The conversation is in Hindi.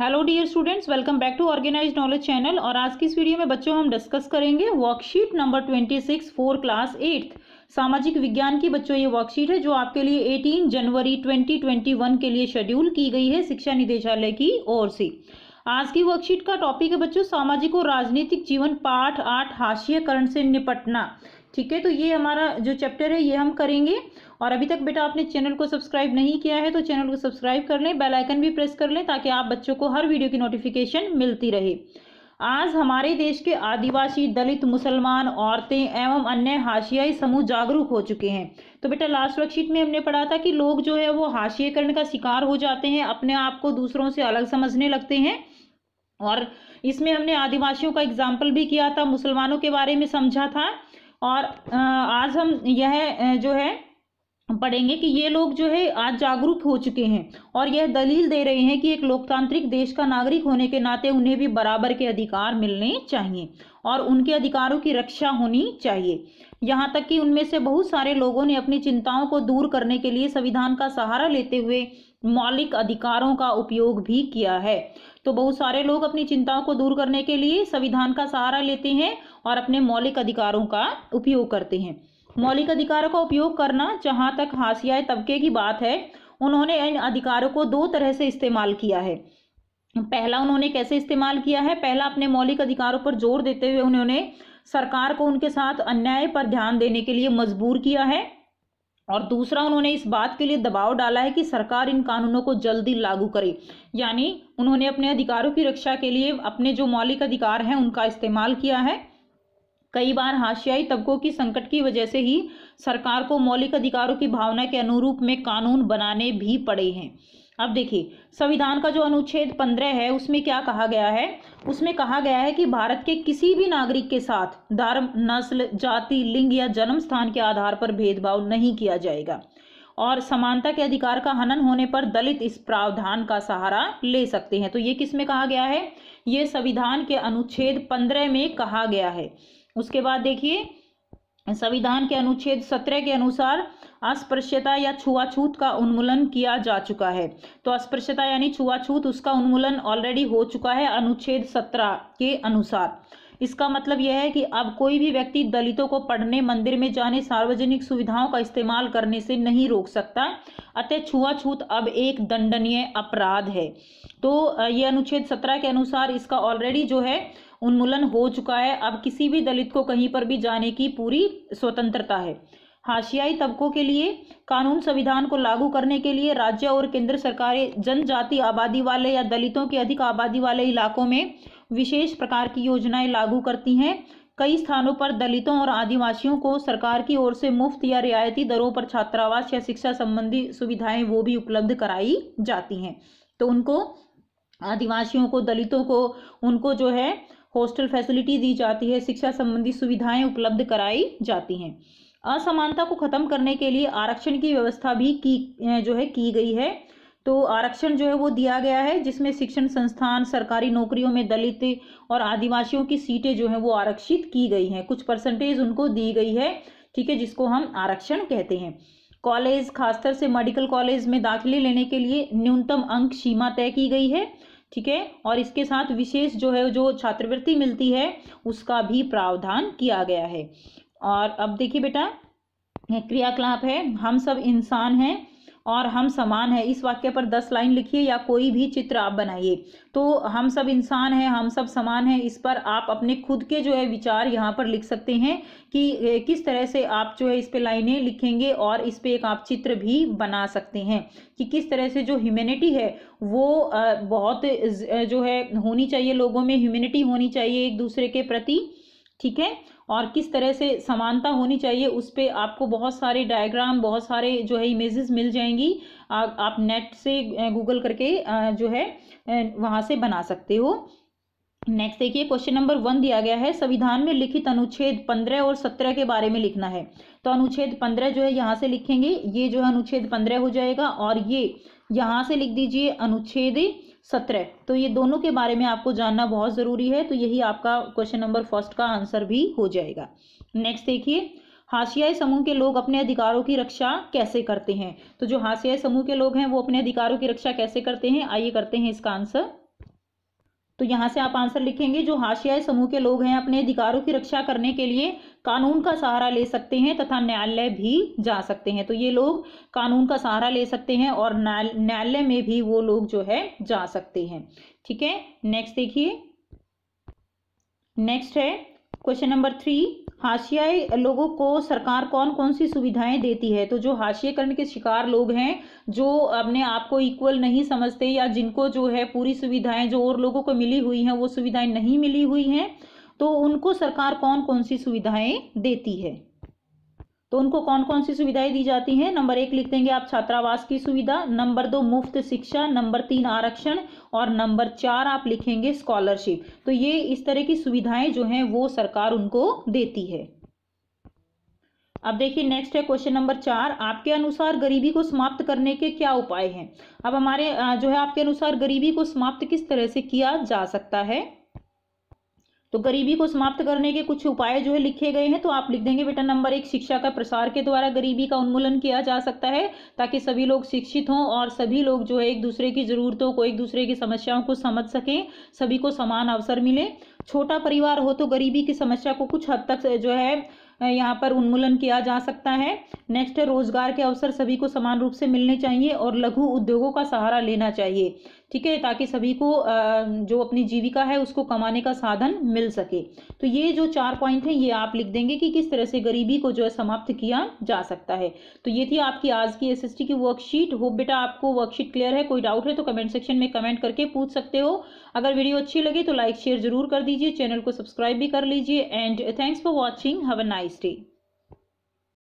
hello dear students welcome back to organised knowledge channel और आज की इस वीडियो में बच्चों हम डिस्कस करेंगे worksheet number twenty six for class eighth सामाजिक विज्ञान की बच्चों ये वर्कशीट है जो आपके लिए 18 जनवरी 2021 के लिए शेड्यूल की गई है शिक्षा निदेशालय की ओर से आज की वर्कशीट का टॉपिक है बच्चों सामाजिक और राजनीतिक जीवन पाठ आठ हाशियकरण से निपटना ठीक है तो ये हमारा जो चैप्टर है ये हम करेंगे और अभी तक बेटा आपने चैनल को सब्सक्राइब नहीं किया है तो चैनल को सब्सक्राइब कर लें बेलाइकन भी प्रेस कर लें ताकि आप बच्चों को हर वीडियो की नोटिफिकेशन मिलती रहे आज हमारे देश के आदिवासी दलित मुसलमान औरतें एवं अन्य हाशियाई समूह जागरूक हो चुके हैं तो बेटा लास्ट वर्कशीट में हमने पढ़ा था कि लोग जो है वो हाशिएकरण का शिकार हो जाते हैं अपने आप को दूसरों से अलग समझने लगते हैं और इसमें हमने आदिवासियों का एग्जाम्पल भी किया था मुसलमानों के बारे में समझा था और आज हम यह जो है पढ़ेंगे कि ये लोग जो है आज जागरूक हो चुके हैं और यह दलील दे रहे हैं कि एक लोकतांत्रिक देश का नागरिक होने के नाते उन्हें भी बराबर के अधिकार मिलने चाहिए और उनके अधिकारों की रक्षा होनी चाहिए यहाँ तक कि उनमें से बहुत सारे लोगों ने अपनी चिंताओं को दूर करने के लिए संविधान का सहारा लेते हुए मौलिक अधिकारों का उपयोग भी किया है तो बहुत सारे लोग अपनी चिंताओं को दूर करने के लिए संविधान का सहारा लेते हैं और अपने मौलिक अधिकारों का उपयोग करते हैं मौलिक अधिकारों का उपयोग करना जहाँ तक हाशियाए तबके की बात है उन्होंने इन अधिकारों को दो तरह से इस्तेमाल किया है पहला उन्होंने कैसे इस्तेमाल किया है पहला अपने मौलिक अधिकारों पर जोर देते हुए उन्होंने सरकार को उनके साथ अन्याय पर ध्यान देने के लिए मजबूर किया है और दूसरा उन्होंने इस बात के लिए दबाव डाला है कि सरकार इन कानूनों को जल्दी लागू करे यानी उन्होंने अपने अधिकारों की रक्षा के लिए अपने जो मौलिक अधिकार हैं उनका इस्तेमाल किया है कई बार हाशियाई तबकों की संकट की वजह से ही सरकार को मौलिक अधिकारों की भावना के अनुरूप में कानून बनाने भी पड़े हैं अब देखिए संविधान का जो अनुच्छेद पंद्रह है उसमें क्या कहा गया है उसमें कहा गया है कि भारत के किसी भी नागरिक के साथ धर्म नस्ल जाति लिंग या जन्म स्थान के आधार पर भेदभाव नहीं किया जाएगा और समानता के अधिकार का हनन होने पर दलित इस प्रावधान का सहारा ले सकते हैं तो ये किस में कहा गया है ये संविधान के अनुच्छेद पंद्रह में कहा गया है उसके बाद देखिए संविधान के अनुच्छेद सत्रह के अनुसार अस्पृश्यता या छुआछूत का उन्मूलन किया जा चुका है तो अस्पृश्यता यानी छुआछूत उसका उन्मूलन ऑलरेडी हो चुका है अनुच्छेद सत्रह के अनुसार इसका मतलब यह है कि अब कोई भी व्यक्ति दलितों को पढ़ने मंदिर में जाने सार्वजनिक सुविधाओं का इस्तेमाल करने से नहीं रोक सकता अतः छुआछूत अब एक दंडनीय अपराध है तो ये अनुच्छेद सत्रह के अनुसार इसका ऑलरेडी जो है उन्मूलन हो चुका है अब किसी भी दलित को कहीं पर भी जाने की पूरी स्वतंत्रता है हाशियाई तबकों के लिए कानून संविधान को लागू करने के लिए राज्य और केंद्र सरकारें जनजाति आबादी वाले या दलितों के अधिक आबादी वाले इलाकों में विशेष प्रकार की योजनाएं लागू करती हैं कई स्थानों पर दलितों और आदिवासियों को सरकार की ओर से मुफ्त या रियायती दरों पर छात्रावास या शिक्षा संबंधी सुविधाएं वो भी उपलब्ध कराई जाती हैं तो उनको आदिवासियों को दलितों को उनको जो है हॉस्टल फैसिलिटी दी जाती है शिक्षा संबंधी सुविधाएं उपलब्ध कराई जाती हैं असमानता को खत्म करने के लिए आरक्षण की व्यवस्था भी की जो है की गई है तो आरक्षण जो है वो दिया गया है जिसमें शिक्षण संस्थान सरकारी नौकरियों में दलित और आदिवासियों की सीटें जो है वो आरक्षित की गई हैं कुछ परसेंटेज उनको दी गई है ठीक है जिसको हम आरक्षण कहते हैं कॉलेज खासतर से मेडिकल कॉलेज में दाखिले लेने के लिए न्यूनतम अंक सीमा तय की गई है ठीक है और इसके साथ विशेष जो है जो छात्रवृत्ति मिलती है उसका भी प्रावधान किया गया है और अब देखिए बेटा क्रियाकलाप है हम सब इंसान हैं और हम समान है इस वाक्य पर दस लाइन लिखिए या कोई भी चित्र आप बनाइए तो हम सब इंसान हैं हम सब समान हैं इस पर आप अपने खुद के जो है विचार यहाँ पर लिख सकते हैं कि किस तरह से आप जो है इस पर लाइनें लिखेंगे और इस पर एक आप चित्र भी बना सकते हैं कि किस तरह से जो ह्यूमेनिटी है वो बहुत जो है होनी चाहिए लोगों में ह्यूमेनिटी होनी चाहिए एक दूसरे के प्रति ठीक है और किस तरह से समानता होनी चाहिए उस पर आपको बहुत सारे डायग्राम बहुत सारे जो है इमेजेस मिल जाएंगी आ, आप नेट से गूगल करके आ, जो है वहाँ से बना सकते हो नेक्स्ट देखिए क्वेश्चन नंबर वन दिया गया है संविधान में लिखित अनुच्छेद पंद्रह और सत्रह के बारे में लिखना है तो अनुच्छेद पंद्रह जो है यहाँ से लिखेंगे ये जो है अनुच्छेद पंद्रह हो जाएगा और ये यहाँ से लिख दीजिए अनुच्छेद सत्रह तो ये दोनों के बारे में आपको जानना बहुत ज़रूरी है तो यही आपका क्वेश्चन नंबर फर्स्ट का आंसर भी हो जाएगा नेक्स्ट देखिए हाशियाई समूह के लोग अपने अधिकारों की रक्षा कैसे करते हैं तो जो हाशियाई समूह के लोग हैं वो अपने अधिकारों की रक्षा कैसे करते हैं आइए करते हैं इसका आंसर तो यहाँ से आप आंसर लिखेंगे जो हाशियाई समूह के लोग हैं अपने अधिकारों की रक्षा करने के लिए कानून का सहारा ले सकते हैं तथा न्यायालय भी जा सकते हैं तो ये लोग कानून का सहारा ले सकते हैं और न्यायालय में भी वो लोग जो है जा सकते हैं ठीक है नेक्स्ट देखिए नेक्स्ट है क्वेश्चन नंबर थ्री हाशियाई लोगों को सरकार कौन कौन सी सुविधाएं देती है तो जो हाशियाकरण के शिकार लोग हैं जो अपने आप को इक्वल नहीं समझते या जिनको जो है पूरी सुविधाएं जो और लोगों को मिली हुई हैं वो सुविधाएं नहीं मिली हुई हैं तो उनको सरकार कौन कौन सी सुविधाएं देती है तो उनको कौन कौन सी सुविधाएं दी जाती हैं नंबर एक लिख देंगे आप छात्रावास की सुविधा नंबर दो मुफ्त शिक्षा नंबर तीन आरक्षण और नंबर चार आप लिखेंगे स्कॉलरशिप तो ये इस तरह की सुविधाएं जो हैं वो सरकार उनको देती है अब देखिए नेक्स्ट है क्वेश्चन नंबर चार आपके अनुसार गरीबी को समाप्त करने के क्या उपाय हैं अब हमारे जो है आपके अनुसार गरीबी को समाप्त किस तरह से किया जा सकता है तो गरीबी को समाप्त करने के कुछ उपाय जो है लिखे गए हैं तो आप लिख देंगे बेटा नंबर एक शिक्षा का प्रसार के द्वारा गरीबी का उन्मूलन किया जा सकता है ताकि सभी लोग शिक्षित हों और सभी लोग जो है एक दूसरे की ज़रूरतों को एक दूसरे की समस्याओं को समझ सकें सभी को समान अवसर मिले छोटा परिवार हो तो गरीबी की समस्या को कुछ हद तक जो है यहाँ पर उन्मूलन किया जा सकता है नेक्स्ट है रोजगार के अवसर सभी को समान रूप से मिलने चाहिए और लघु उद्योगों का सहारा लेना चाहिए ठीक है ताकि सभी को जो अपनी जीविका है उसको कमाने का साधन मिल सके तो ये जो चार पॉइंट है ये आप लिख देंगे कि किस तरह से गरीबी को जो है समाप्त किया जा सकता है तो ये थी आपकी आज की एस की वर्कशीट होप बेटा आपको वर्कशीट क्लियर है कोई डाउट है तो कमेंट सेक्शन में कमेंट करके पूछ सकते हो अगर वीडियो अच्छी लगे तो लाइक शेयर जरूर कर दीजिए चैनल को सब्सक्राइब भी कर लीजिए and thanks for watching have a nice day